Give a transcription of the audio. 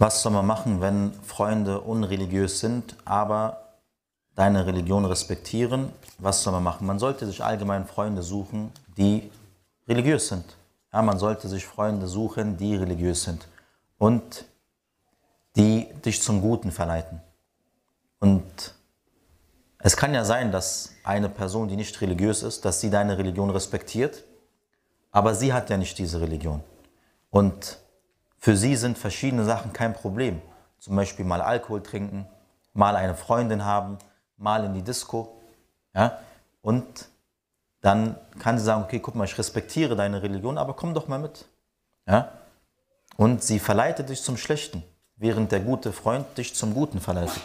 Was soll man machen, wenn Freunde unreligiös sind, aber deine Religion respektieren? Was soll man machen? Man sollte sich allgemein Freunde suchen, die religiös sind. Ja, man sollte sich Freunde suchen, die religiös sind und die dich zum Guten verleiten. Und es kann ja sein, dass eine Person, die nicht religiös ist, dass sie deine Religion respektiert, aber sie hat ja nicht diese Religion. Und für sie sind verschiedene Sachen kein Problem. Zum Beispiel mal Alkohol trinken, mal eine Freundin haben, mal in die Disco. Ja? Und dann kann sie sagen, okay, guck mal, ich respektiere deine Religion, aber komm doch mal mit. Ja? Und sie verleitet dich zum Schlechten, während der gute Freund dich zum Guten verleitet.